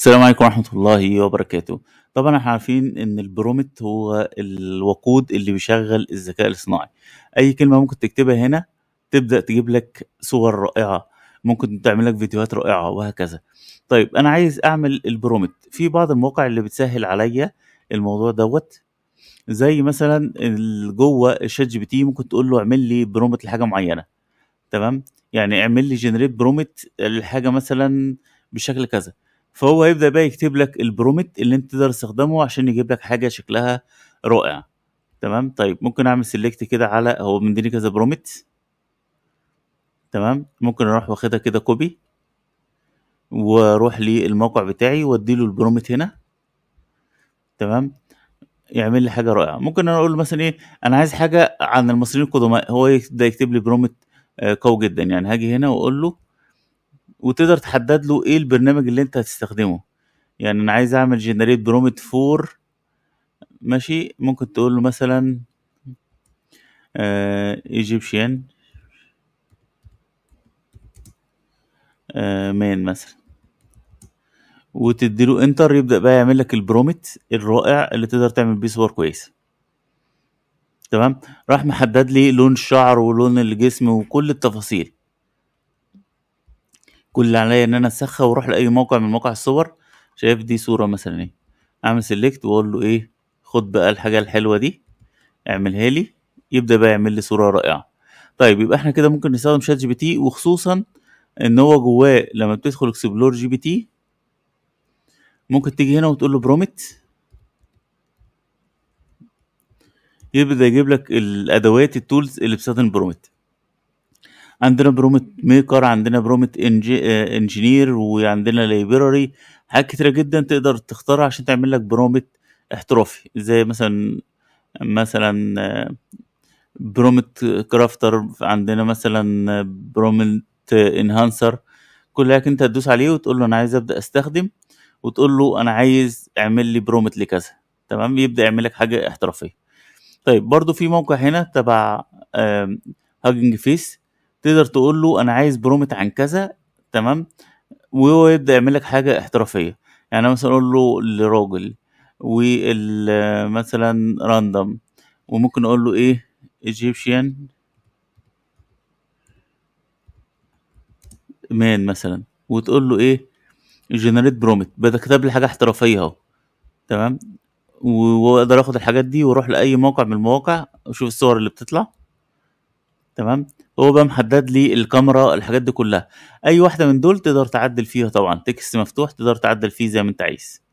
السلام عليكم ورحمة الله وبركاته طبعا احنا عارفين ان البرومت هو الوقود اللي بيشغل الذكاء الاصطناعي اي كلمة ممكن تكتبها هنا تبدأ تجيب لك صور رائعة ممكن تعمل لك فيديوهات رائعة وهكذا طيب انا عايز اعمل البرومت في بعض المواقع اللي بتسهل عليا الموضوع دوت زي مثلا جوه الشات جي بي تي ممكن تقول له اعمل لي برومت لحاجة معينة تمام يعني اعمل لي جنريت برومت لحاجة مثلا بشكل كذا فهو هيبدا بقى يكتب لك البرومت اللي انت تقدر تستخدمه عشان يجيب لك حاجه شكلها رائع تمام طيب ممكن اعمل سيلكت كده على هو مديني كذا برومت تمام ممكن اروح واخدها كده كوبي واروح للموقع بتاعي واديله البرومت هنا تمام يعمل لي حاجه رائعه ممكن انا اقول مثلا ايه انا عايز حاجه عن المصريين القدماء هو يبدا يكتب لي برومت آه، قوي جدا يعني هاجي هنا واقول له وتقدر تحدد له ايه البرنامج اللي انت هتستخدمه يعني انا عايز اعمل جنريت برومت فور ماشي ممكن تقول له مثلا ايجيبشن آه، مان آه، مثلا وتديله انتر يبدا بقى يعمل لك البرومت الرائع اللي تقدر تعمل بيه صور كويسه تمام راح محدد لي لون الشعر ولون الجسم وكل التفاصيل كل اللي عليا ان انا اسخه واروح لاي موقع من مواقع الصور شايف دي صوره مثلا ايه اعمل سيلكت واقول له ايه خد بقى الحاجه الحلوه دي اعملها لي يبدا بقى يعمل لي صوره رائعه طيب يبقى احنا كده ممكن نستخدم شات جي بي تي وخصوصا ان هو جواه لما بتدخل اكسبلور جي بي تي ممكن تيجي هنا وتقول له برومت يبدا يجيب لك الادوات التولز اللي بتستخدم برومت عندنا برومت ميكر عندنا برومت انجي آه، انجينير وعندنا لايبراري حاجات كتيرة جدا تقدر تختارها عشان تعمل لك برومت احترافي زي مثلا مثلا آه، برومت كرافتر عندنا مثلا آه، برومت انهانسر كل هيك انت تدوس عليه وتقول له انا عايز ابدا استخدم وتقول له انا عايز اعمل لي برومت لكذا تمام يبدا يعمل لك حاجه احترافيه طيب برضو في موقع هنا تبع هاجنج فيس تقدر تقول له انا عايز برومت عن كذا تمام وهو يبدا يعمل لك حاجه احترافيه يعني مثلا اقول له لراجل ومثلا راندوم وممكن اقول له ايه ايجيبشن مان مثلا وتقول له ايه جنريت برومت بدا كتب لي حاجه احترافيه اهو تمام واقدر اخد الحاجات دي واروح لاي موقع من المواقع واشوف الصور اللي بتطلع تمام هو بقى محدد لي الكاميرا الحاجات دي كلها اي واحده من دول تقدر تعدل فيها طبعا تكست مفتوح تقدر تعدل فيه زي ما انت عايز